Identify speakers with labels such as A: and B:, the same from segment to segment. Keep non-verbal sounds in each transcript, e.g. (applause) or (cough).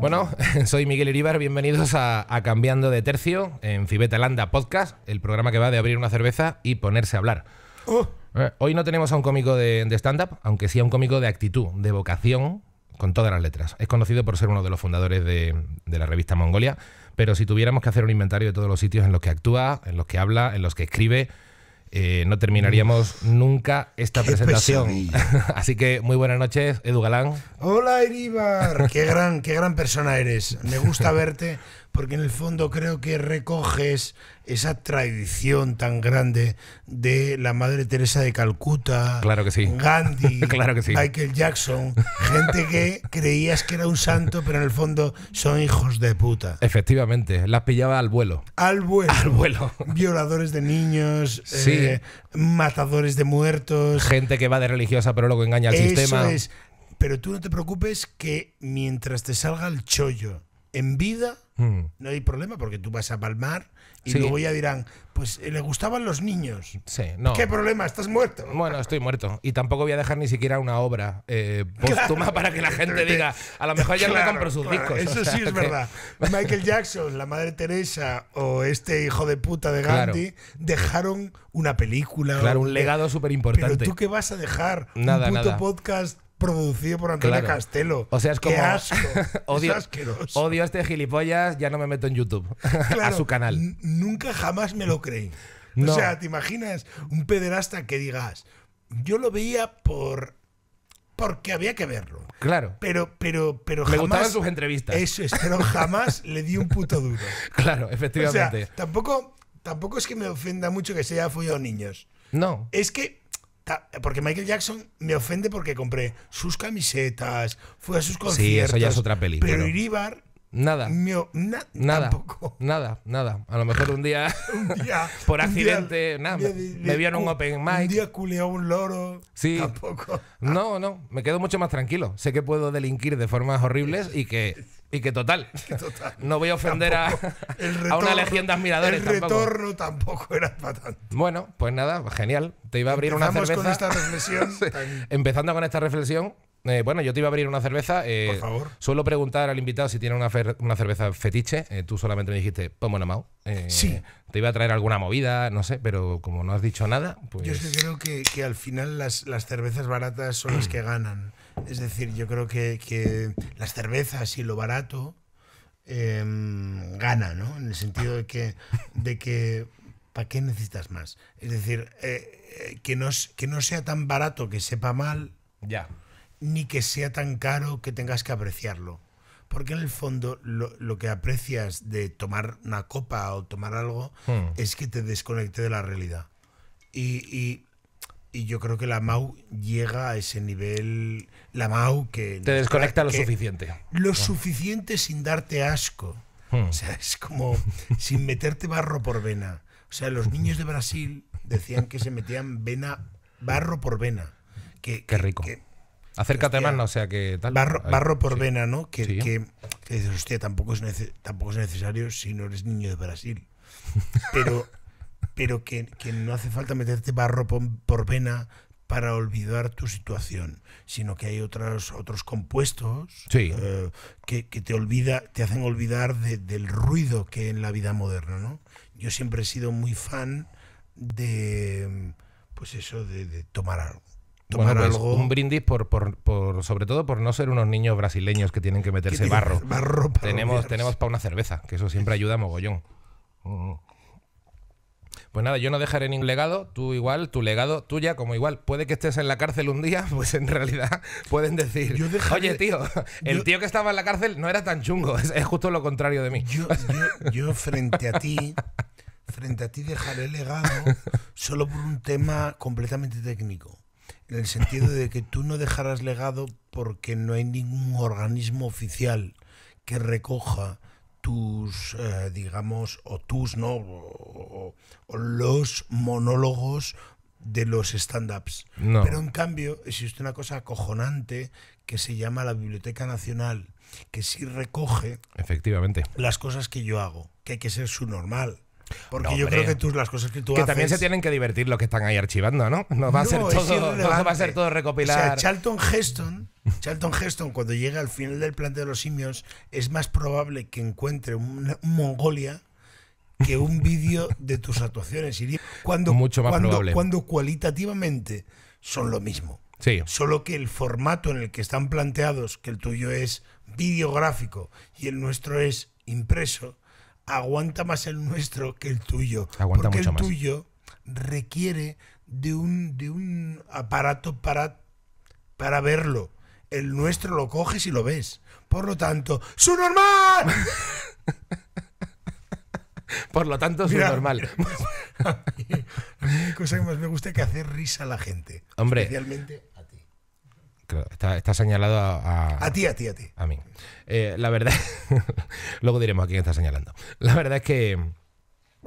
A: Bueno, (laughs) soy Miguel Iribar, bienvenidos a, a, Cambiando de Tercio en Fibeta Landa Podcast, el programa que va de abrir una cerveza y ponerse a hablar. Uh. Eh, hoy no tenemos a un cómico de, stand-up, aunque sí a un cómico de actitud, de vocación, con todas las letras. Es conocido por ser uno de los fundadores de, la revista Mongolia, pero si tuviéramos que hacer un inventario de todos los sitios en los que actúa, en los que habla, en los que escribe, eh, no terminaríamos nunca esta presentación. (laughs) Así que muy buenas noches, Edu Galán.
B: Hola, Eribar, Qué gran, qué gran persona eres. Me gusta (laughs) verte porque en el fondo creo que recoges esa tradición tan grande de la Madre Teresa de Calcuta, claro
A: que sí. Gandhi, (laughs) Michael
B: Jackson, gente que creías que era un santo, pero en el fondo son hijos de puta.
A: Efectivamente, las pillaba al vuelo.
B: Al vuelo. Al vuelo. Violadores de niños, sí. Eh, matadores de muertos. Gente que va de religiosa pero luego engaña al sistema. Es. Pero tú no te preocupes que mientras te salga el chollo, en vida mm. no hay problema porque tú vas a palmar y luego ya dirán, pues eh, le gustaban los niños. Sí, no. ¿Qué problema?
A: Estás muerto. Bueno, estoy muerto. Y tampoco voy a dejar ni siquiera una obra eh, (laughs) póstuma para que la gente diga, a lo mejor ya no compro sus discos. Eso (laughs) sí es verdad.
B: (laughs) Michael Jackson, la madre Teresa o este hijo de puta de Gandhi dejaron una película. Claro, un legado súper importante. Pero tú qué vas a dejar? Nada, podcast producido por Antonio Castelo. O sea, es como. Qué asco. (laughs) odio,
A: a este gilipollas, ya no me meto en YouTube. (laughs) a su canal.
B: Nunca jamás me lo creí. O sea, ¿te imaginas un pederasta que digas, yo lo veía por. Porque había que verlo. Claro. Pero, pero, pero jamás. Me gustaban sus entrevistas. Eso es, pero jamás le di un puto duro. (laughs) Claro, efectivamente. tampoco, tampoco es que me ofenda mucho que se haya follado niños. No. Es que porque Michael Jackson me ofende porque compré sus camisetas, fui a sus conciertos. Sí, eso ya es otra peli. Pero, Nada. nada. Nada,
A: nada. A lo mejor un día, por accidente,
B: nada, me vieron un open mic. Un día culeó un loro.
A: Sí. Tampoco. No, no. Me quedo mucho más tranquilo. Sé que puedo delinquir de formas horribles y que (laughs) Y (laughs) que total, no
B: voy a ofender a, una legión de admiradores. El retorno tampoco. era para tanto.
A: Bueno, pues nada, genial. Te iba a abrir una cerveza. Con esta reflexión. (laughs) Empezando con esta reflexión, eh, bueno, yo te iba a abrir una cerveza. Eh, Por Suelo preguntar al invitado si tiene una, cerveza fetiche. Eh, tú solamente me dijiste, pues sí. Te iba a traer alguna movida, no sé, pero como no has dicho nada, pues. Yo
B: creo que, que al final las, las cervezas baratas son las que ganan. Es decir, yo creo que, las cervezas y lo barato em, gana, ¿no? En el sentido de que, de que ¿para qué necesitas más? Es decir, eh, eh, que, no, sea tan barato que sepa mal, ya. ni que sea tan caro que tengas que apreciarlo. Porque en el fondo lo, que aprecias de tomar una copa o tomar algo hmm. es que te desconecte de la realidad. y y yo creo que la Mau llega a ese nivel. La Mau que. Te desconecta lo suficiente. Lo suficiente sin darte asco. Hmm. O sea, es como sin meterte barro por vena. O sea, los niños de Brasil decían que se metían vena, barro por vena. Qué rico. Acércate más, o sea que tal. Barro, barro por vena, ¿no? Que, dices, hostia, tampoco es, tampoco es necesario si no eres niño de Brasil. (laughs) Pero pero que, no hace falta meterte barro por, por vena para olvidar tu situación, sino que hay otros, otros compuestos eh, que, te, olvida, te hacen olvidar del ruido que hay en la vida moderna. ¿no? Yo siempre he sido muy fan de, pues eso, de, tomar algo. Tomar pues, algo. Un
A: brindis por, por, por, sobre todo por no ser unos niños brasileños que tienen que meterse barro. tenemos, tenemos para una cerveza, que eso siempre ayuda mogollón. (laughs) Mm, mm. Pues nada, yo no dejaré ningún legado, tú igual, tu legado tuya, como igual, puede que estés en la cárcel un día, (laughs) pues en realidad pueden decir, oye tío, (laughs) el tío que estaba en la cárcel no era tan chungo, (laughs) es, justo lo contrario de mí. Yo, frente a ti,
B: frente a ti dejaré legado solo por un tema completamente técnico en el sentido de que tú no dejarás legado porque no hay ningún organismo oficial que recoja tus, eh, digamos, o tus, ¿no? O, los monólogos de los stand-ups. Pero en cambio existe una cosa acojonante que se llama la Biblioteca Nacional, que sí recoge
A: Efectivamente.
B: las cosas que yo hago, que hay que ser su normal. Porque yo creo que tú las cosas que tú que también se
A: tienen que divertir los que están ahí archivando, ¿no? No va a, ser, todo, recopilar. Charlton
B: Heston, Charlton Heston, cuando llega al final del planteo de los simios, es más probable que encuentre un Mongolia que un vídeo de tus actuaciones. Cuando, Mucho más cuando, probable. Cuando cualitativamente son lo mismo. Sí. Solo que el formato en el que están planteados, que el tuyo es videográfico y el nuestro es impreso, aguanta más el nuestro que el tuyo. Aguanta porque el tuyo requiere de un, de un aparato para, para verlo. El nuestro lo coges y lo ves. Por lo tanto, ¡su normal! (laughs) Por lo tanto, su normal. (laughs) cosa que más me gusta es que hacer risa a la gente. Hombre. Especialmente
A: Está, señalado a, a, ti, a ti, a ti. A mí. Eh, la verdad. (laughs) luego diremos a quién está señalando. La verdad es que.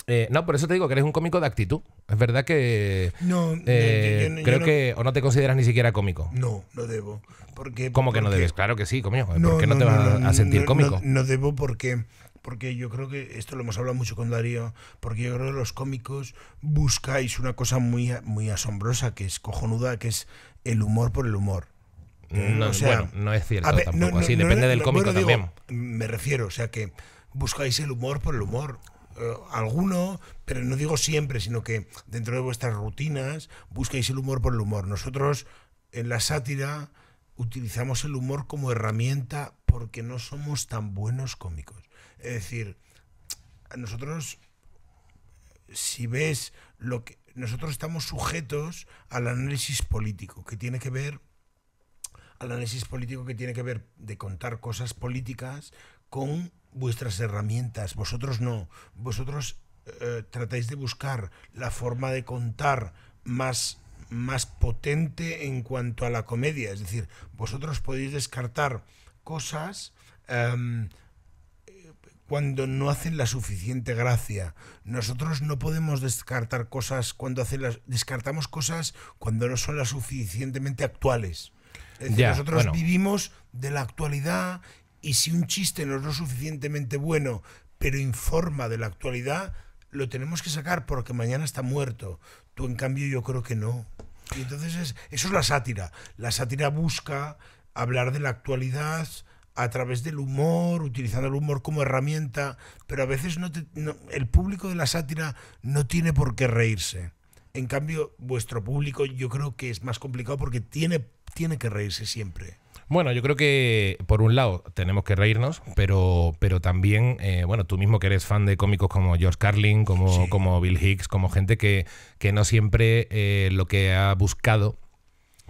A: Eh, no, por eso te digo que eres un cómico de actitud. Es verdad que. No, eh, creo que. O no te consideras ni siquiera cómico. No, no debo. Porque, ¿Cómo que no debes? Claro que sí, coño. No, ¿Por qué no, te vas a sentir cómico? No,
B: debo porque. Porque yo creo que esto lo hemos hablado mucho con Darío, porque yo creo que los cómicos buscáis una cosa muy, muy asombrosa, que es cojonuda, que es el humor por el humor.
A: Mm, no, no es cierto tampoco así, depende del cómico también.
B: me refiero, o sea que buscáis el humor por el humor. Eh, alguno, pero no digo siempre, sino que dentro de vuestras rutinas buscáis el humor por el humor. Nosotros en la sátira utilizamos el humor como herramienta porque no somos tan buenos cómicos. Es decir, nosotros, si ves lo que... Nosotros estamos sujetos al análisis político, que tiene que ver al análisis político que tiene que ver de contar cosas políticas con vuestras herramientas. Vosotros no. Vosotros eh, tratáis de buscar la forma de contar más, más potente en cuanto a la comedia. Es decir, vosotros podéis descartar cosas em, cuando no hacen la suficiente gracia. Nosotros no podemos descartar cosas cuando hacen las. descartamos cosas cuando no son las suficientemente actuales nosotros vivimos de la actualidad y si un chiste no es lo suficientemente bueno, pero informa de la actualidad, lo tenemos que sacar porque mañana está muerto. Tú, en cambio, yo creo que no. Y entonces es, eso es la sátira. La sátira busca hablar de la actualidad a través del humor, utilizando el humor como herramienta, pero a veces el público de la sátira no tiene por qué reírse. En cambio, vuestro público yo creo que es más complicado porque tiene, tiene que reírse siempre.
A: Bueno, yo creo que por un lado tenemos que reírnos, pero, pero también, eh, bueno, tú mismo que eres fan de cómicos como George Carlin, como, como Bill Hicks, como gente que, que no siempre eh, lo que ha buscado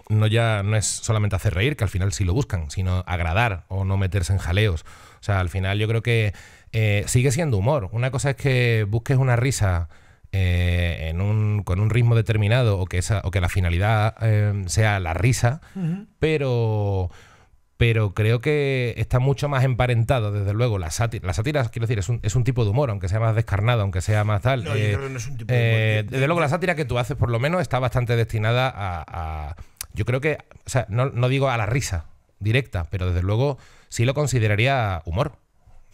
A: no ya no es solamente hacer reír, que al final sí lo buscan, sino agradar o no meterse en jaleos. O sea, al final yo creo que eh, sigue siendo humor. Una cosa es que busques una risa eh, en un, con un ritmo determinado o que, esa, o que la finalidad eh, sea la risa, pero, pero creo que está mucho más emparentado, desde luego. La sátira, la sátira quiero decir, es un, es un tipo de humor, aunque sea más descarnado, aunque sea más tal. desde luego, la sátira que tú haces, por lo menos, está bastante destinada a. yo creo que, o sea, no, digo a la risa directa, pero desde luego sí lo consideraría humor.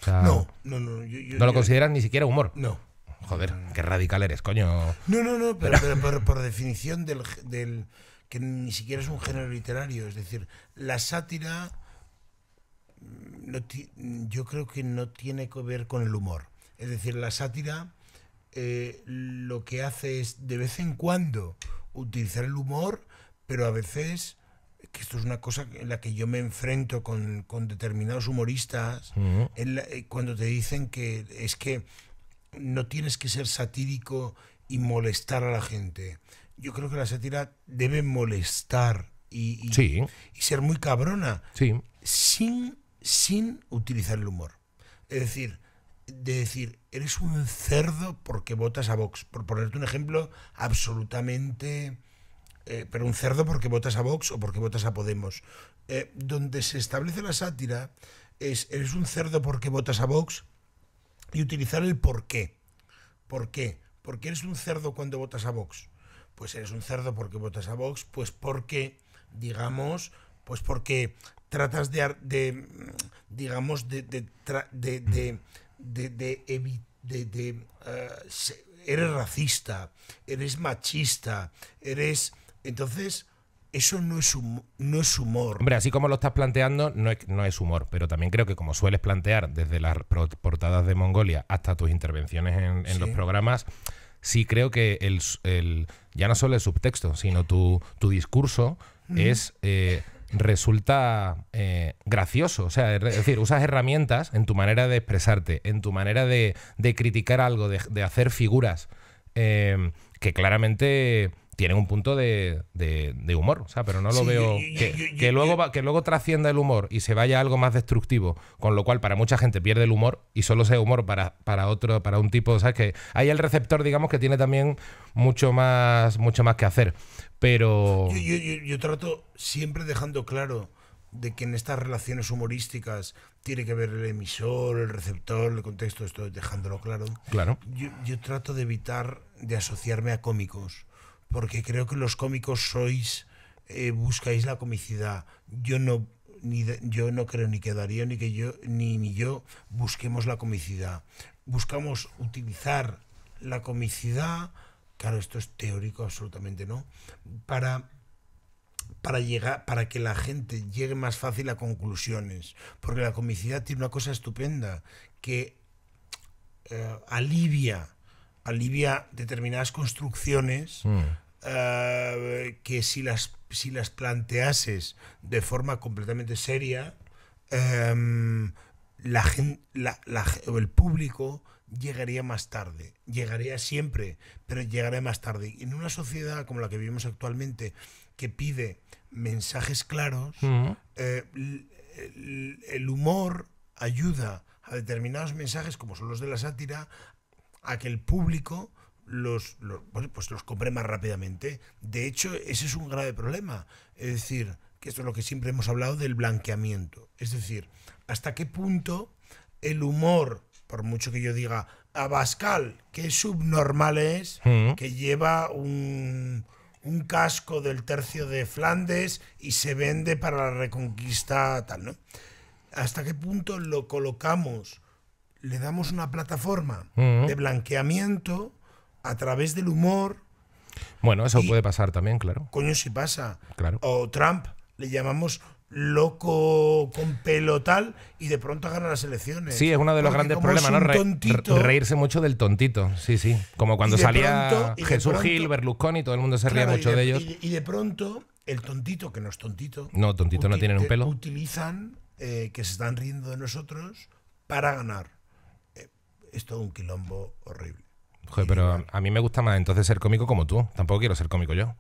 A: no,
B: no, no. no lo consideras
A: ni siquiera humor. No. Joder, qué radical eres, coño. No, no, no, pero,
B: por, definición del, que ni siquiera es un género literario, es decir, la sátira mm, mm, yo creo que no tiene que ver con el humor. Es decir, la sátira eh, lo que hace es de vez en cuando utilizar el humor, pero a veces que esto es una cosa en la que yo me enfrento con, determinados humoristas, eh, cuando te dicen que es que no tienes que ser satírico y molestar a la gente. Yo creo que la sátira debe molestar y, y, ser muy cabrona sin, sin utilizar el humor. Es decir, de decir, eres un cerdo porque votas a Vox, por ponerte un ejemplo absolutamente... Eh, pero un cerdo porque votas a Vox o porque votas a Podemos. Eh, donde se establece la sátira es, eres un cerdo porque votas a Vox, y utilizar el por qué. ¿Por qué? Porque eres un cerdo cuando votas a Vox. Pues eres un cerdo porque votas a Vox, pues porque, digamos, pues porque tratas de, de digamos, de, de, de, de eh, eres racista, eres machista, eres... Entonces, eso no es, no es humor. Hombre,
A: así como lo estás planteando, no es, humor, pero también creo que como sueles plantear desde las portadas de Mongolia hasta tus intervenciones en, los programas, sí creo que el, ya no solo el subtexto, sino tu, discurso es... Eh, resulta eh, gracioso. O sea, es decir, usas herramientas en tu manera de expresarte, en tu manera de, criticar algo, de, hacer figuras, eh, que claramente tienen un punto de, humor, o sea, pero no lo veo. que, luego que luego trascienda el humor y se vaya a algo más destructivo, con lo cual para mucha gente pierde el humor y solo sea humor para, para otro, para un tipo, ¿sabes? Que hay el receptor, digamos, que tiene también mucho más, mucho más que hacer. Pero.
B: yo trato siempre dejando claro de que en estas relaciones humorísticas tiene que ver el emisor, el receptor, el contexto, estoy dejándolo claro. Claro. Yo, yo trato de evitar de asociarme a cómicos porque creo que los cómicos sois, eh, buscáis la comicidad. Yo no, yo no creo ni que Darío ni que yo, ni, ni yo busquemos la comicidad. Buscamos utilizar la comicidad, claro, esto es teórico absolutamente, ¿no? Para para llegar para que la gente llegue más fácil a conclusiones, porque la comicidad tiene una cosa estupenda que eh, alivia alivia determinadas construcciones mm. Eh, que si las, si las planteases de forma completamente seria, em, la, el público llegaría más tarde, llegaría siempre, pero llegaría más tarde. en una sociedad como la que vivimos actualmente, que pide mensajes claros, eh, el humor ayuda a determinados mensajes, como son los de la sátira, a que el público los, pues los compré más rápidamente. De hecho, ese es un grave problema. Es decir, que esto es lo que siempre hemos hablado del blanqueamiento. Es decir, hasta qué punto el humor, por mucho que yo diga, Abascal, que subnormal es, hmm. que lleva un, casco del tercio de Flandes y se vende para la reconquista tal, ¿no? ¿Hasta qué punto lo colocamos? Le damos una plataforma hmm. de blanqueamiento a través del humor.
A: Bueno, eso puede pasar también, claro.
B: Coño, si pasa. Claro. O Trump, le llamamos loco con pelo tal y de pronto gana las elecciones. Sí, es uno de los grandes problemas, ¿no?
A: reírse mucho del tontito, sí, sí. Como cuando salía Jesús Gil, Berlusconi, todo el mundo se ría mucho de, ellos.
B: Y de, pronto el tontito, que no es tontito. No, tontito no tiene un pelo. Utilizan eh, que se están riendo de nosotros para ganar. esto eh, es todo un quilombo horrible
A: pero a mí me gusta más entonces ser cómico como tú. Tampoco quiero ser cómico yo.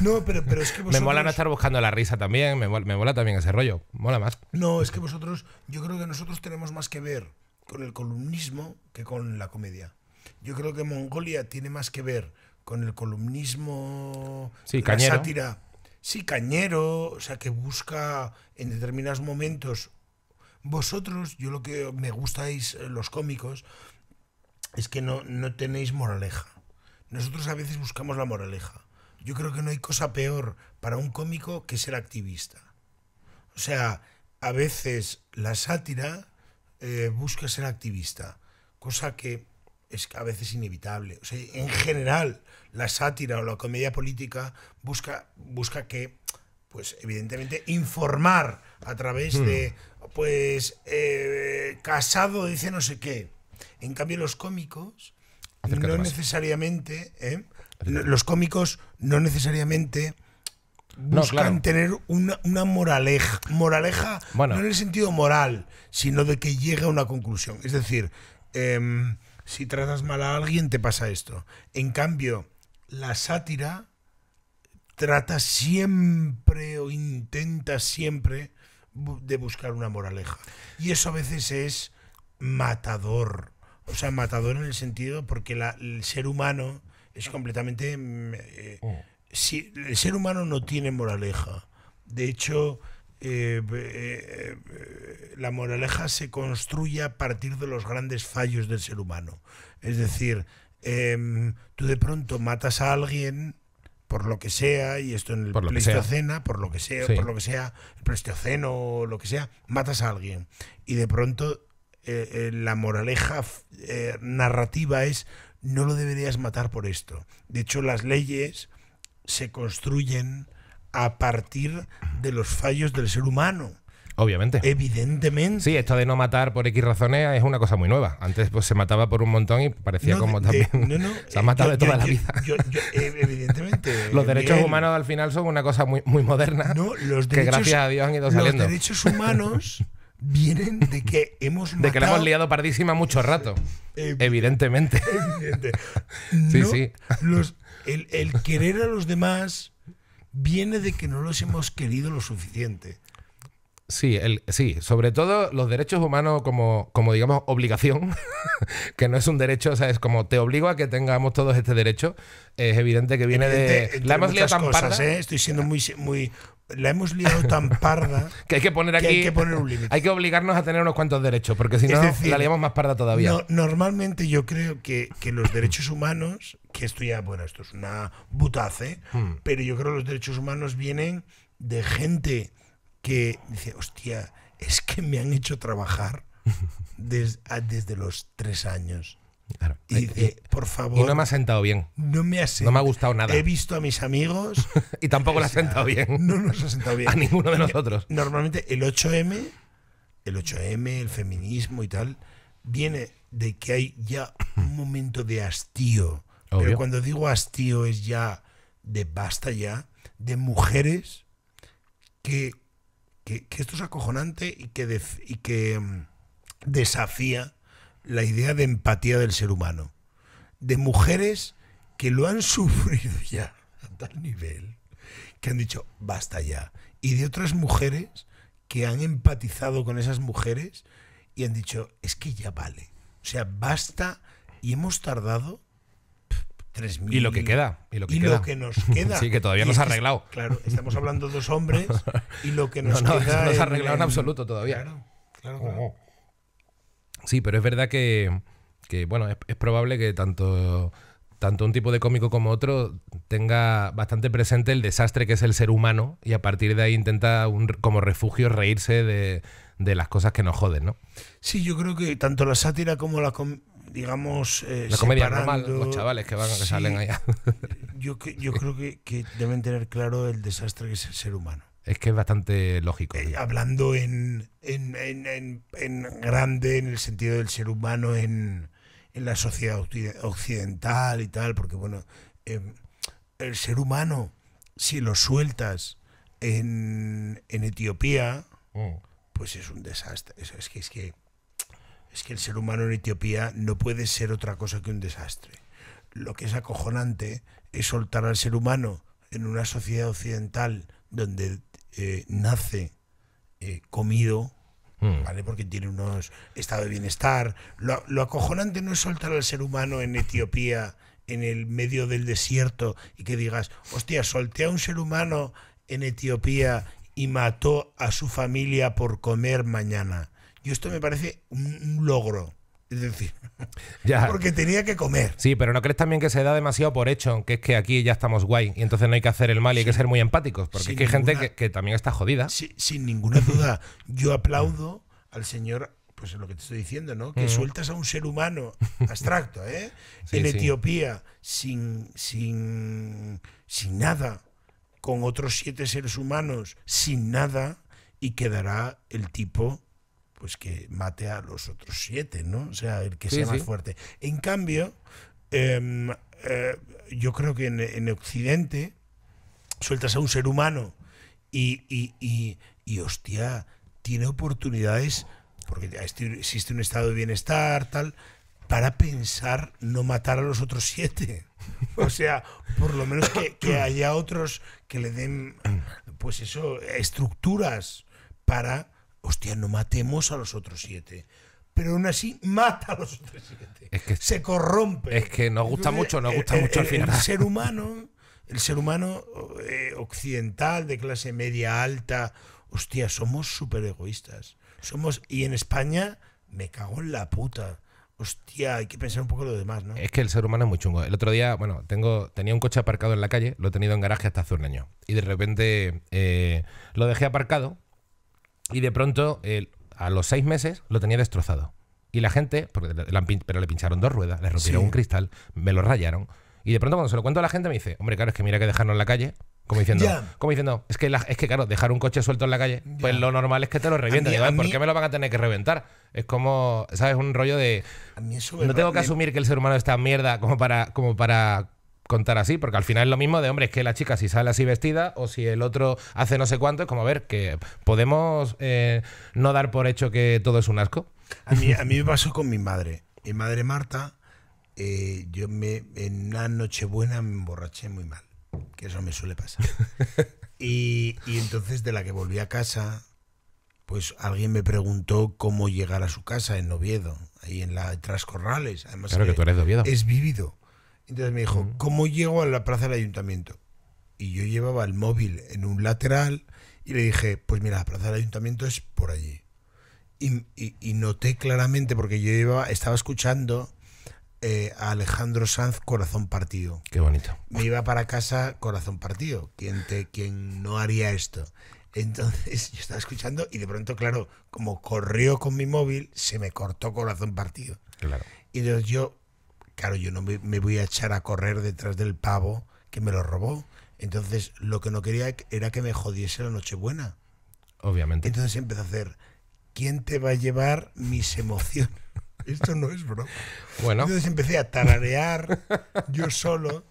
B: No, pero, es que vosotros... (laughs) Me mola no estar
A: buscando la risa también, me mola, me mola también ese rollo, mola
B: más. No, es que vosotros, yo creo que nosotros tenemos más que ver con el columnismo que con la comedia. Yo creo que Mongolia tiene más que ver con el columnismo, sí, cañero. sátira, sí, cañero, o sea, que busca en determinados momentos. Vosotros, yo lo que me gustáis eh, los cómicos, es que no, no tenéis moraleja. Nosotros a veces buscamos la moraleja. Yo creo que no hay cosa peor para un cómico que ser activista. O sea, a veces la sátira eh, busca ser activista, cosa que es a veces inevitable. O sea, en general, la sátira o la comedia política busca, busca que, pues, evidentemente, informar a través hmm. de, pues, eh, Casado dice no sé qué. En cambio, los cómicos no necesariamente, ¿eh? los cómicos no necesariamente buscan tener una, moraleja, moraleja no en el sentido moral, sino de que llegue a una conclusión. Es decir, em, si tratas mal a alguien te pasa esto. En cambio, la sátira trata siempre o intenta siempre de buscar una moraleja. Y eso a veces es matador. O sea, matador en el sentido porque el ser humano es completamente... Mm, eh, oh. si, el ser humano no tiene moraleja. De hecho, eh, eh, la moraleja se construye a partir de los grandes fallos del ser humano. Es decir, em, tú de pronto matas a alguien por lo que sea, y esto en el por Pleistocena, por lo que sea, por lo que sea, el Pleistoceno o lo que sea, matas a alguien. Y de pronto eh, eh, la moraleja eh, narrativa es no lo deberías matar por esto. De hecho, las leyes se construyen a partir de los fallos del ser humano. Obviamente. Evidentemente.
A: Sí, esto de no matar por X razones es una cosa muy nueva. Antes pues, se mataba por un montón y parecía como también. no, no. (laughs) se ha matado de toda la vida.
B: evidentemente. (laughs) los derechos
A: humanos al final son una cosa muy, muy moderna. No, los que gracias a Dios han ido saliendo. Los derechos
B: humanos. (laughs) vienen de que (laughs) hemos De que la hemos
A: liado pardísima mucho rato. Em, evidentemente.
B: (laughs) sí, sí. el, querer a los demás viene de que no los hemos querido lo suficiente.
A: Sí, el, sí, sobre todo los derechos humanos como, como digamos, obligación, (laughs) que no es un derecho, o sea, es como te obligo a que tengamos todos este derecho. Es evidente que viene de. La hemos liado tan parda. ¿eh?
B: estoy siendo muy, muy. La hemos liado tan parda. (laughs) que hay que poner aquí. hay que poner un límite. (laughs) Hay que obligarnos a tener unos cuantos derechos, porque si no, la liamos más parda todavía. normalmente yo creo que, los derechos humanos, que esto ya, bueno, esto es una butace, ¿eh? hmm. pero yo creo que los derechos humanos vienen de gente que dice, hostia, es que me han hecho trabajar desde los tres años. Y eh, dice, eh, por favor. Y no me ha sentado
A: bien. No me ha No gustado nada. He
B: visto a mis amigos.
A: (laughs) y tampoco la ha sentado bien. No nos ha sentado bien. (laughs) A ninguno de nosotros.
B: Normalmente el 8M, el 8M, el feminismo y tal, viene de que hay ya un momento de hastío. Pero cuando digo hastío es ya de basta ya, de mujeres que que, esto es acojonante y que, y que mm, desafía la idea de empatía del ser humano. De mujeres que lo han (laughs) sufrido ya a tal nivel que han dicho basta ya. Y de otras mujeres que han empatizado con esas mujeres y han dicho es que ya vale. O sea, basta y hemos tardado y lo que queda. Y lo que, nos (laughs) queda. sí, que todavía no se ha arreglado. Claro, estamos hablando de dos hombres (laughs) y lo que nos queda. No, no se ha arreglado en, absoluto todavía. Claro, claro,
A: Sí, pero es verdad que, bueno, es, probable que tanto, tanto un tipo de cómico como otro tenga bastante presente el desastre que es el ser humano y a partir de ahí intenta como refugio reírse de, las cosas que nos joden, ¿no?
B: Sí, yo creo que tanto la sátira como la, digamos, la eh, comedia normal, los chavales que van que salen allá. (laughs) yo, yo creo que, deben tener claro el desastre que es el ser humano. Es que es
A: bastante
B: lógico. Eh, hablando en en, en, grande, en el sentido del ser humano, en, la sociedad occidental y tal, porque bueno, em, el ser humano, si lo sueltas en, Etiopía, mm. pues es un desastre. es que es que es que el ser humano en Etiopía no puede ser otra cosa que un desastre. Lo que es acojonante es soltar al ser humano en una sociedad occidental donde eh, nace eh, comido, hmm. ¿vale? Porque tiene unos estado de bienestar. Lo, lo acojonante no es soltar al ser humano en Etiopía, en el medio del desierto, y que digas, hostia, solté a un ser humano en Etiopía y mató a su familia por comer mañana. Y esto me parece un logro. Es decir, (laughs) porque tenía que comer.
A: Sí, pero ¿no crees también que se da demasiado por hecho? Que es que aquí ya estamos guay y entonces no hay que hacer el mal y hay que ser muy empáticos, porque hay gente que, también está jodida. Sin,
B: sin ninguna duda, yo (laughs) aplaudo al señor, pues lo que te estoy diciendo, ¿no? Que mm. sueltas a un ser humano (laughs) abstracto, ¿eh? en Etiopía, sin, sin, sin nada, con otros siete seres humanos, sin nada, y quedará el tipo pues que mate a los otros siete, ¿no? O sea, el que sea más fuerte. En cambio, em, eh, yo creo que en, Occidente sueltas a un ser humano y, hostia, tiene oportunidades, porque este, existe un estado de bienestar, tal, para pensar no matar a los otros siete. O sea, por lo menos que haya otros que le den, pues eso, estructuras para hostia, no matemos a los otros siete. Pero aún así (laughs) mata a los otros siete. Es que, se corrompe. Es que nos gusta mucho, nos eh, gusta eh, mucho al final. El ser (laughs) humano, el ser humano eh, occidental, de clase media alta, hostia, somos súper egoístas. Somos, y en España, me cago en la puta. Hostia, hay que pensar un poco lo demás, ¿no? Es
A: que el ser humano es muy chungo. El otro día, bueno, tengo, tenía un coche aparcado en la calle, lo he tenido en garaje hasta hace un año. Y de repente lo dejé aparcado y de pronto, a los seis meses, lo tenía destrozado. Y la gente, porque pero le pincharon dos ruedas, le rompieron un cristal, me lo rayaron. Y de pronto cuando se lo cuento a la gente me dice, hombre, claro, es que mira que dejarnos en la calle. Como diciendo, como diciendo es, que es que claro, dejar un coche suelto en la calle, pues lo normal es que te lo revienten. ¿Por qué me lo van a tener que reventar? Es como, ¿sabes? Un rollo de... no tengo que asumir que el ser humano está mierda como para, como para contar así, porque al final es lo mismo de, hombre, es que la chica si sale así vestida o si el otro hace no sé cuánto, es como, ver, que podemos eh, no dar por hecho que todo es un asco. A mí, me pasó
B: con mi madre. Mi madre Marta, eh, yo me, en una noche buena me emborraché muy mal, que eso me suele pasar. (laughs) y, entonces de la que volví a casa, pues alguien me preguntó cómo llegar a su casa en Oviedo, ahí en la Trascorrales. Además, claro que, tú eres de Oviedo. Es vivido. Entonces me dijo, ¿cómo llego a la plaza del ayuntamiento? Y yo llevaba el móvil en un lateral y le dije, pues mira, la plaza del ayuntamiento es por allí. Y, noté claramente, porque yo estaba escuchando eh, a Alejandro Sanz Corazón Partido. Qué bonito. Me iba para casa Corazón Partido, quien, te, quien no haría esto. Entonces yo estaba escuchando y de pronto, claro, como corrió con mi móvil, se me cortó Corazón Partido. Claro. Y entonces yo Claro, yo no me, voy a echar a correr detrás del pavo que me lo robó. Entonces, lo que no quería era que me jodiese la Nochebuena. Obviamente. Entonces empecé a hacer, ¿quién te va a llevar mis emociones? (laughs) Esto no es broma. Bueno. Entonces empecé a tararear yo solo,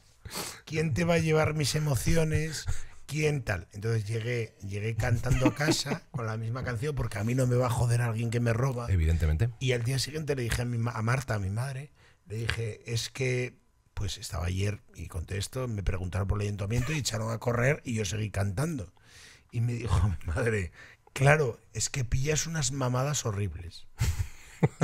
B: ¿quién te va a llevar mis emociones? ¿Quién tal? Entonces llegué, llegué cantando a casa con la misma canción porque a mí no me va a joder alguien que me roba. Evidentemente. Y al día siguiente le dije a, mi, a Marta, a mi madre, le dije, es que pues estaba ayer y contesto, me preguntaron por el ayuntamiento y echaron a correr y yo seguí cantando. Y me dijo, (laughs) madre, claro, es que pillas unas mamadas horribles.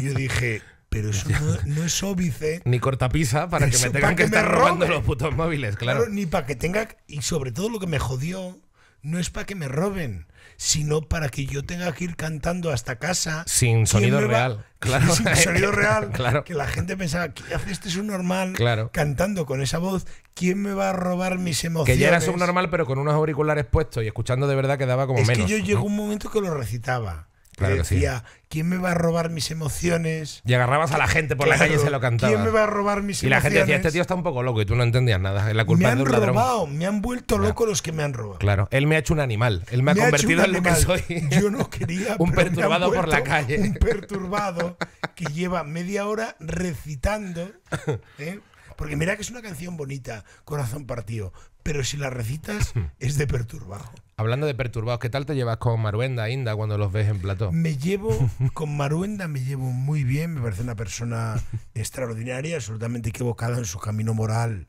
B: Y yo dije, pero eso no, es óbice. Ni cortapisa para que me tengan que, estar robando los putos móviles, claro. claro. Ni para que tenga. Y sobre todo lo que me jodió no es para que me roben, sino para que yo tenga que ir cantando hasta casa. Sin sonido real. Claro. (laughs) Sin sonido real. (laughs) Que la gente pensaba, ¿qué hace este subnormal cantando con esa voz? ¿Quién me va a robar mis emociones? Que ya era subnormal, pero con unos auriculares puestos y escuchando de verdad quedaba como menos. Es que yo llegó un momento que lo recitaba. Claro decía, ¿quién me va a robar mis emociones? Y agarrabas a la gente por la calle y se lo cantabas. ¿Quién me va a robar mis emociones? Y la gente decía, este
A: tío está un poco loco y tú no entendías nada. La culpa me han robado,
B: me han vuelto loco los que me han robado.
A: Claro, él me ha hecho un animal, él me, ha convertido en lo que soy.
B: (laughs) Yo no quería. (laughs) un perturbado por la calle. Un perturbado que lleva media hora recitando. (laughs) ¿eh? Porque mira que es una canción bonita, corazón partido, pero si la recitas es de perturbado.
A: Hablando de perturbados, ¿qué tal te llevas con Maruenda, Inda, cuando los ves en plató? Me
B: llevo, (laughs) con Maruenda me llevo muy bien, me parece una persona extraordinaria, absolutamente equivocada en su camino moral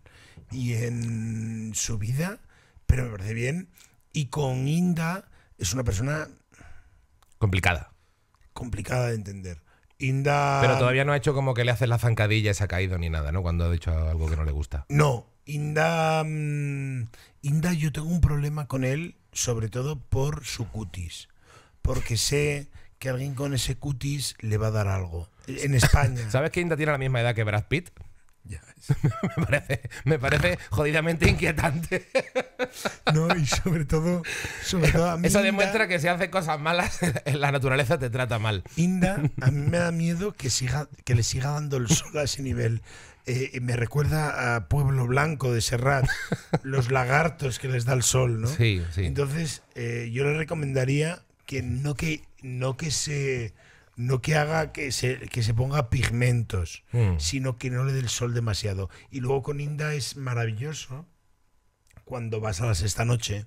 B: y en su vida, pero me parece bien. Y con Inda es una persona... Complicada. Complicada de entender. Inda... Pero todavía
A: no ha hecho como que le haces la zancadilla y se ha caído ni nada, ¿no? Cuando ha dicho algo que no le gusta. No,
B: Inda... Mm, Inda, yo tengo un problema con él sobre todo por su cutis, porque sé que alguien con ese cutis le va a dar algo. En España. (laughs)
A: ¿Sabes que Inda tiene la misma edad que Brad Pitt? Ya (laughs) me, parece, jodidamente inquietante. No, y sobre todo, sobre todo a mí Eso demuestra que si hace cosas malas, (laughs) la naturaleza te trata
B: mal. Inda, a mí me da miedo que, siga, que le siga dando el sol a ese nivel. Eh, me recuerda a Pueblo Blanco de Serrat, (laughs) los lagartos que les da el sol, ¿no? Sí, Entonces, eh, yo le recomendaría que no que, no que se no que haga que se, que se ponga pigmentos, mm. sino que no le dé el sol demasiado. Y luego con Inda es maravilloso cuando vas a la sexta noche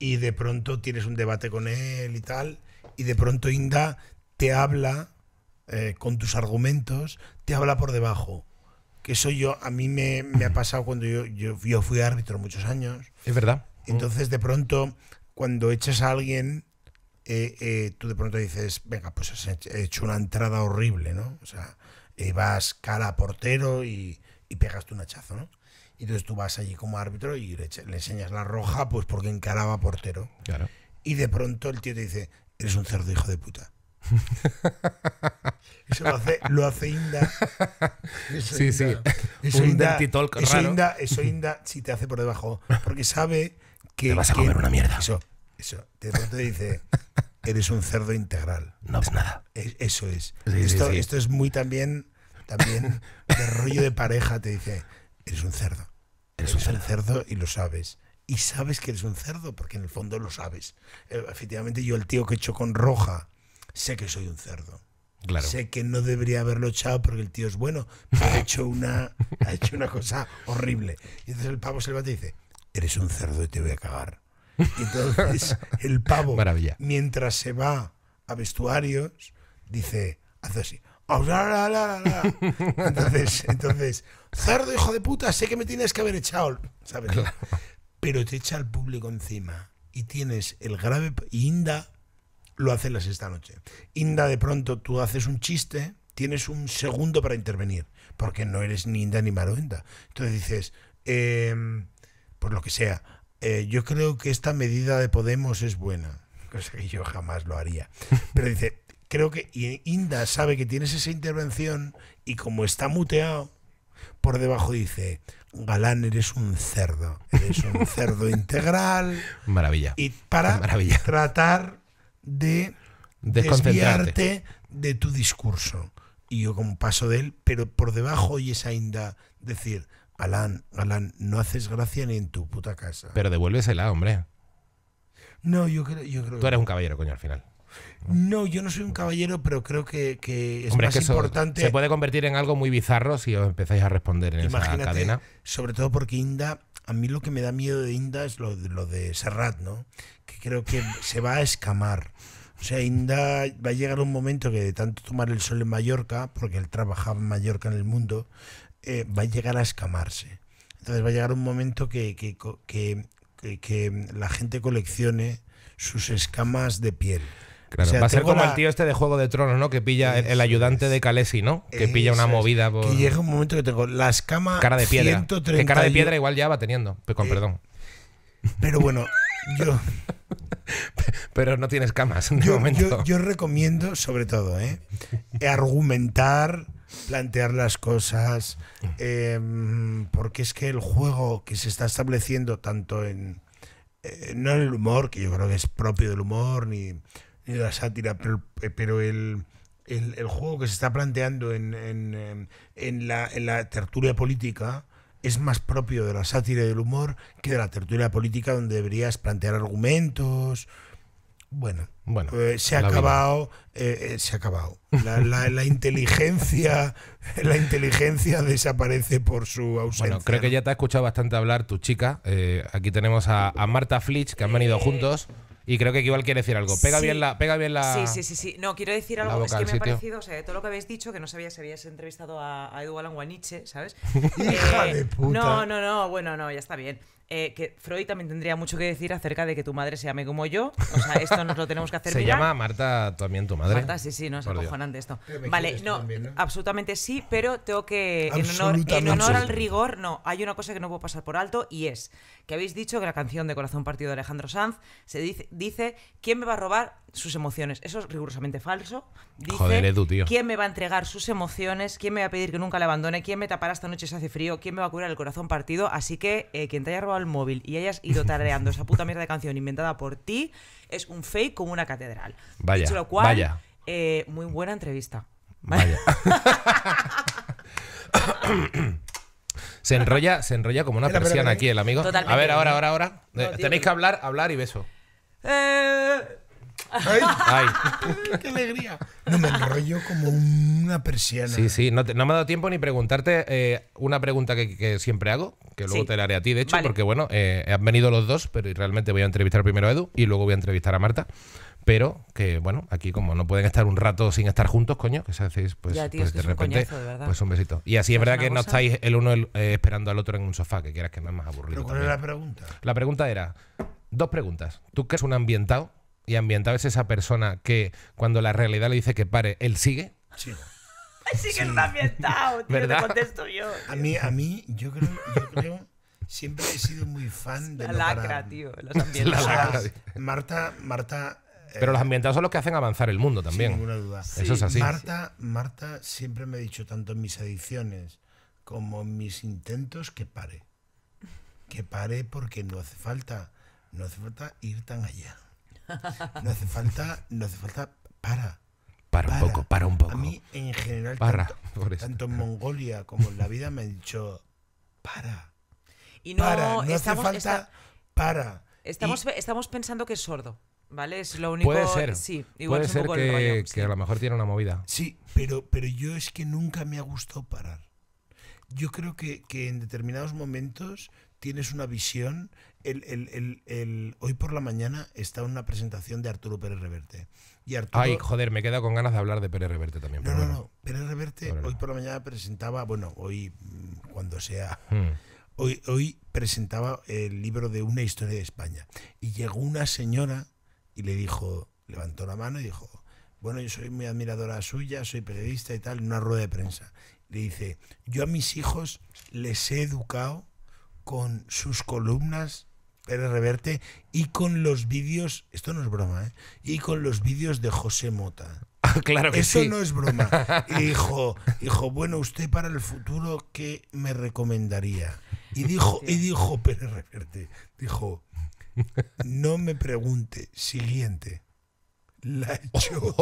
B: y de pronto tienes un debate con él y tal, y de pronto Inda te habla eh, con tus argumentos, te habla por debajo que eso yo, a mí me, ha pasado cuando yo, yo, fui árbitro muchos años. Es verdad. Entonces, de pronto, cuando echas a alguien, eh, eh, tú de pronto dices, venga, pues has hecho una entrada horrible, ¿no? O sea, eh, vas cara a portero y, y pegas tu un hachazo, ¿no? Y entonces tú vas allí como árbitro y le, le, enseñas la roja, pues porque encaraba portero. Claro. Y de pronto el tío te dice, eres un cerdo hijo de puta. (laughs) Eso lo hace, lo hace Inda. Eso sí, Inda. sí. Eso Inda, eso Inda, te hace por debajo. Porque sabe que. Te vas a comer una mierda. Eso, eso. De dice. Eres un cerdo integral. No es nada. eso es. esto, esto es muy también, también de rollo de pareja. Te dice, eres un cerdo. Eres, un, cerdo. un cerdo y lo sabes y sabes que eres un cerdo, porque en el fondo lo sabes. Eh, efectivamente, yo el tío que he hecho con roja sé que soy un cerdo. Sé que no debería haberlo echado porque el tío es bueno, pero ha hecho una, ha hecho una cosa horrible. Y entonces el pavo se va y dice, eres un cerdo y te voy a cagar. Y entonces el pavo, mientras se va a vestuarios, dice, hace así. Ah, entonces, entonces, cerdo hijo de puta, sé que me tienes que haber echado, ¿sabes? Pero te echa al público encima y tienes el grave... Y Inda lo haces esta noche. Inda, de pronto tú haces un chiste, tienes un segundo para intervenir, porque no eres ni Inda ni Maruenda. Entonces dices, em, por lo que sea, eh, yo creo que esta medida de Podemos es buena, (laughs) cosa que yo jamás lo haría. Pero dice, creo que Inda sabe que tienes esa intervención y como está muteado, por debajo dice, Galán, eres un cerdo, eres un cerdo (laughs) integral.
A: Maravilla. Y para (laughs)
B: tratar de desviarte de tu discurso. Y yo como paso de él, pero por debajo oyes esa inda decir, Alan, Alan, no haces gracia ni en tu puta casa. Pero
A: devuélvesela, hombre.
B: No, yo creo, yo creo Tú eres un
A: caballero, coño, al final.
B: No, yo no soy un caballero, pero creo que, que es Hombre, es importante. Se
A: puede convertir en algo muy bizarro si os empezáis a responder en esa cadena.
B: Sobre todo porque Inda a mí lo que me da miedo de Inda es lo, lo de Serrat, ¿no? Que creo que se va a escamar. O sea, Inda va a llegar un momento que de tanto tomar el sol en Mallorca, porque él trabajaba en Mallorca en el mundo, eh, va a llegar a escamarse. Entonces va a llegar un momento que, que, que la gente coleccione sus escamas de piel va a ser como el tío
A: este de Juego de Tronos, ¿no? Que pilla el, ayudante de Kalesi, ¿no? Que pilla una movida. Por... Que llega
B: un momento que tengo las camas Cara de piedra. Que cara de piedra igual ya va teniendo. Con eh, perdón. Pero bueno, yo.
A: (laughs) pero no tienes camas de yo, momento. Yo,
B: recomiendo, sobre todo, ¿eh? argumentar, plantear las cosas, em, porque es que el juego que se está estableciendo tanto en. Eh, no en el humor, que yo creo que es propio del humor, ni ni la sátira, pero, eh, el, juego que se está planteando en, en, em, en, la, en la tertulia política es más propio de la sátira y del humor que de la tertulia política donde deberías plantear argumentos. Bueno, bueno eh, se, ha acabado, eh, se ha acabado, La, inteligencia, (laughs) la inteligencia desaparece por su ausencia. Bueno, creo
A: que ya te ha escuchado bastante hablar tu chica. aquí tenemos a, a Marta Flitch, que han venido juntos. Y creo que Igual quiere decir algo. Pega bien la. Pega bien la sí, sí, sí, No, quiero decir algo. Es que me ha parecido,
C: o sea, de todo lo que habéis dicho, que no sabía si habías entrevistado a, a Edu Alan ¿sabes?
A: (laughs) Eh, no,
C: no, no, bueno, no, ya está bien. Eh, que Freud también tendría mucho que decir acerca de que tu madre se llame como yo. O sea, esto nos lo tenemos que hacer. se llama
A: Marta también tu madre. Marta, sí, sí, no es Por acojonante
C: esto. Vale, no, absolutamente sí, pero tengo que, en honor, en al rigor, no, hay una cosa que no puedo pasar por alto y es que habéis dicho que la canción de Corazón Partido de Alejandro Sanz se dice, dice ¿quién me va a robar sus emociones? Eso es rigurosamente falso. Dice,
A: Joder, Edu, tío. ¿quién
C: me va a entregar sus emociones? ¿Quién me va a pedir que nunca le abandone? ¿Quién me tapará esta noche si hace frío? ¿Quién me va a curar el corazón partido? Así que eh, quien te haya robado móvil y hayas ido (laughs) tareando esa puta mierda de canción inventada por ti, es un fake como una catedral.
A: Vaya. lo cual,
C: eh, muy buena entrevista. Vaya. (laughs)
A: (coughs) se enrolla, se enrolla como una persiana aquí el amigo. A ver, ahora, ahora, ahora. Eh, tenéis que hablar, hablar y beso.
B: Eh... Ay, Ay. (laughs) ¡Qué alegría! No me enrollo como una persiana. Sí,
A: sí, no, me ha dado tiempo ni preguntarte eh, una pregunta que, siempre hago, que luego te la haré a ti, de hecho, porque bueno, eh, han venido los dos, pero realmente voy a entrevistar primero a Edu y luego voy a entrevistar a Marta. Pero que bueno, aquí como no pueden estar un rato sin estar juntos, coño, que se hacéis pues, pues de repente, pues un besito. Y así pues es verdad que no estáis el uno eh, esperando al otro en un sofá, que quieras que no es más aburrido. Pero ¿cuál era la pregunta? La pregunta era, dos preguntas. ¿Tú que es un ambientado? y ambientado es esa persona que cuando la realidad le dice que
B: pare, él sigue. Sí. (laughs) sí que ambientado, te contesto yo. A mí, a mí, yo creo, yo creo, siempre he sido muy fan de la lacra, tío, los (laughs) ambientados. La lacra, Marta, Marta. Eh, Pero los ambientados son
A: los que hacen avanzar el mundo también. Sin ninguna duda. Eso es así. Marta,
B: Marta siempre me ha dicho, tanto en mis ediciones como en mis intentos, que pare. Que pare porque no hace falta, no hace falta ir tan allá. No hace falta, no hace falta, para. Para, un poco, para un poco. A mí, en general, para, tanto, en Mongolia como en la vida me han dicho, para. Y no, para, no hace falta, para. Estamos,
C: estamos pensando que es sordo. ¿vale? Es lo único.
A: Puede ser. Sí, igual puede ser que, a lo mejor tiene una movida.
B: Sí, pero, pero yo es que nunca me ha gustado parar. Yo creo que, que en determinados momentos tienes una visión. El, hoy por la mañana está una presentación de Arturo Pérez Reverte. Y Arturo... Ay, joder,
A: me queda con ganas de hablar de Pérez Reverte también. No, no, no.
B: Pérez Reverte hoy por la mañana presentaba, bueno, hoy mm, cuando sea... Hmm. Hoy, hoy presentaba el libro de una historia de España. Y llegó una señora y le dijo, levantó la mano y dijo, bueno, yo soy muy admiradora suya, soy periodista y tal, en una rueda de prensa. Le dice, yo a mis hijos les he educado con sus columnas Pérez Reverte y con los vídeos, esto no es broma, ¿eh? y con los vídeos de José Mota. (laughs) Ah, claro Eso no es broma. (laughs) Hijo, dijo, bueno, usted para el futuro, ¿qué me recomendaría? Y dijo, y dijo Pérez Reverte, dijo, no me pregunte, siguiente. La (laughs) echó.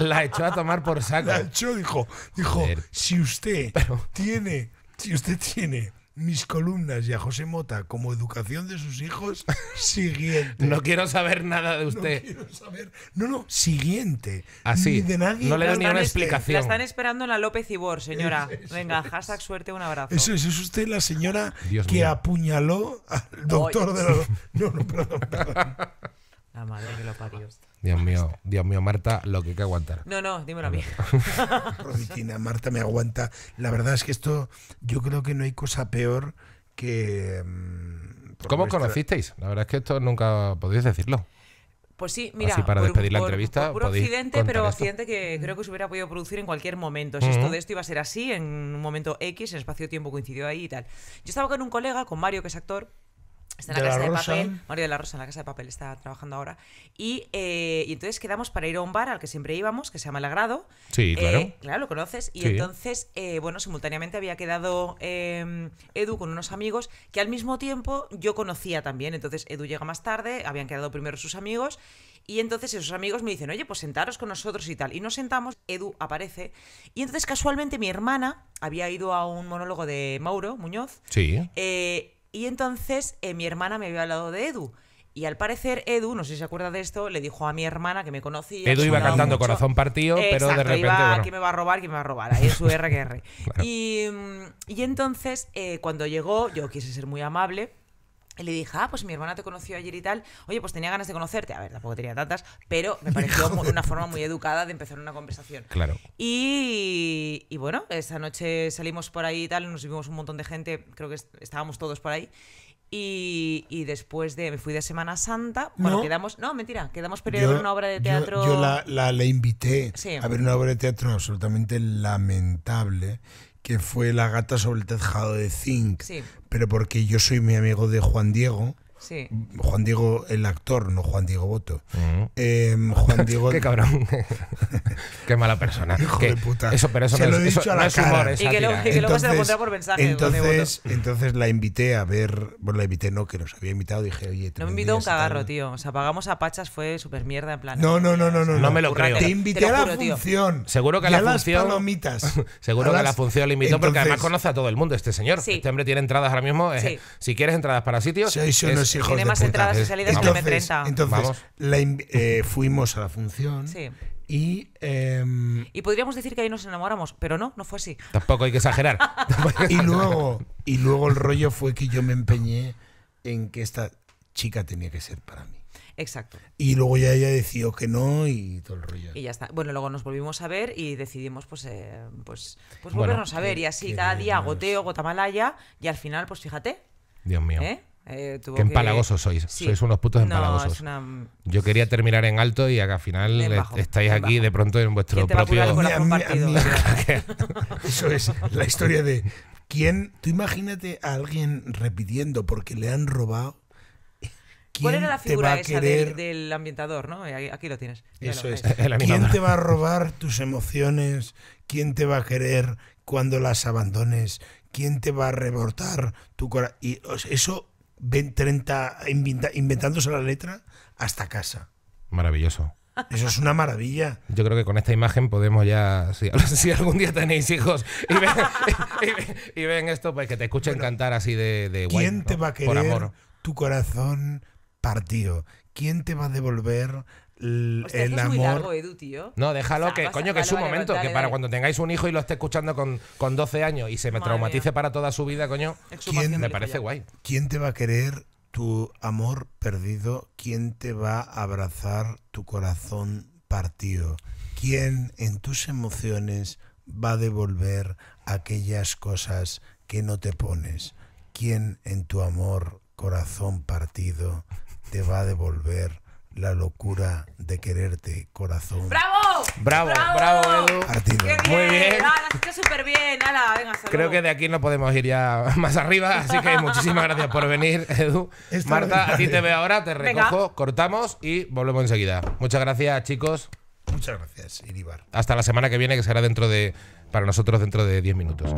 B: La echó a tomar por saco. La echó, dijo, dijo, si usted tiene, si usted tiene mis columnas y a José Mota como educación de sus hijos, (laughs) siguiente. No quiero saber nada de usted. No quiero saber. No, no, siguiente. Así. de nadie. No le doy ni una explicación. La están
C: esperando en la López Bor señora. Venga, hashtag suerte, un abrazo. Eso
B: es, es usted la señora que apuñaló al doctor de No, no, perdón, (laughs) La madre que lo parió. Dios
A: mío, Dios mío, Marta, lo
B: que hay que aguantar. No, no, dímelo a mí. (laughs) Marta me aguanta. La verdad es que esto, yo creo que no hay cosa peor que... Mm, ¿Cómo conocisteis?
A: La verdad es que esto nunca podéis decirlo. Pues sí, mira, Así para la entrevista. accidente, pero accidente
C: que creo que se hubiera podido producir en cualquier momento. Si esto de esto iba a ser así, en un momento X, el espacio-tiempo coincidió ahí y tal. Yo estaba con un colega, con Mario, que es actor, Está en la, casa de papel. María de la Rosa en la casa de papel está trabajando ahora. Eh, y, entonces quedamos para ir a un bar al que siempre íbamos, que se llama El Agrado. Sí, eh, claro. claro, lo conoces. Y entonces, eh, bueno, simultáneamente había quedado em, Edu con unos amigos que al mismo tiempo yo conocía también. Entonces, Edu llega más tarde, habían quedado primero sus amigos. Y entonces esos amigos me dicen, oye, pues sentaros con nosotros y tal. Y nos sentamos, Edu aparece. Y entonces casualmente mi hermana había ido a un monólogo de Mauro Muñoz. Sí. Y entonces eh, mi hermana me había hablado de Edu. Y al parecer Edu, no sé si se acuerda de esto, le dijo a mi hermana que me conocía. Edu iba cantando corazón partido, pero de repente... Iba, ¿Quién me va a robar? ¿Quién me va a robar? Ahí es su R (laughs) mm, y, entonces, eh, cuando llegó, yo quise ser muy amable y le dije, ah, pues mi hermana te conoció ayer y tal. Oye, pues tenía ganas de conocerte. A ver, tampoco tenía tantas, pero me (laughs) pareció una forma muy educada de empezar una conversación. Claro. Y, bueno, esa noche salimos por ahí y tal, nos vimos un montón de gente, creo que estábamos todos por ahí. Y, después de. Me fui de Semana Santa. Bueno, quedamos. No, mentira, quedamos para en una obra de teatro. Yo,
B: la, invité a ver una obra de teatro absolutamente lamentable que fue La gata sobre el tejado de Zinc, pero porque yo soy mi amigo de Juan Diego Juan Diego, el actor, no Juan Diego Boto. Mm. Em, Juan (laughs) Diego. Qué cabrón. (laughs) Qué mala persona. Hijo de puta. Eso, pero eso se lo he dicho a la cara. y, que lo, luego se ¿eh? lo por mensaje. Entonces, entonces la invité a ver. Bueno, la invité, no, que nos había invitado. Dije, oye, te
C: No me invitó un cagarro, tío. O sea, pagamos a Pachas, fue súper mierda en plan. No, no,
B: no, no. No, no, me lo creo. Te invité te a la función. Seguro que a (laughs) la función. Las seguro que a la función le invitó porque además conoce
A: a todo el mundo este señor. Este hombre tiene entradas ahora mismo. Eh, si quieres entradas para sitios. Tiene más
C: entradas y
B: salidas entonces, que M30. Entonces, eh, fuimos a la función. Y, em,
C: y podríamos decir que ahí nos enamoramos, pero no, no fue así.
B: Tampoco hay que exagerar. (laughs) y, luego, y luego el rollo fue que yo me empeñé en que esta chica tenía que ser para mí. Exacto. Y luego ya ella decidió que no y todo el rollo. Y ya
C: está. Bueno, luego nos volvimos a ver y decidimos pues eh, pues, pues volvernos a ver. Eh, y así cada día goteo goteo, gotamalaya y al final pues fíjate. Dios mío. Eh, Qué empalagosos sois. Sois unos putos empalagosos.
A: Yo quería terminar en alto y acá al final estáis aquí de pronto
B: en vuestro propio. (laughs) Eso es la historia de quién. Tú imagínate a alguien repitiendo porque le han robado. ¿Cuál era la figura esa
C: del, ambientador, eh, Aquí lo tienes. ¿Quién te va
B: a robar tus emociones? ¿Quién te va a querer cuando las abandones? ¿Quién te va a rebortar tu corazón? Y eso 30, inventándose la letra hasta casa.
A: Maravilloso.
B: Eso es una maravilla.
A: Yo creo que con esta imagen podemos ya, si, (laughs) algún día tenéis hijos (laughs) y ven, esto, pues que te escuchen cantar así de, guay, ¿Quién te va a querer
B: tu corazón partido? ¿Quién te va a devolver el, amor.
A: No, déjalo que, coño, que es un momento. que para cuando tengáis un hijo y lo esté escuchando con, 12 años y se me traumatice para toda su vida, coño. ¿Quién, me parece guay.
B: ¿Quién te va a querer tu amor perdido? ¿Quién te va a abrazar tu corazón partido? ¿Quién en tus emociones va a devolver aquellas cosas que no te pones? ¿Quién en tu amor, corazón partido, te va a devolver? la locura de quererte, corazón. ¡Bravo!
A: Bravo, bravo,
B: Edu. Bien, Muy bien. Ah,
C: súper bien. venga, Creo
B: que de
A: aquí no podemos ir ya (laughs) más arriba, así que muchísimas gracias por venir, Edu. Marta, a ti te veo ahora, te recojo, cortamos y volvemos enseguida. Muchas gracias, chicos. Muchas gracias, Iribar. Hasta la semana que viene, que será dentro de, para nosotros dentro de 10 minutos.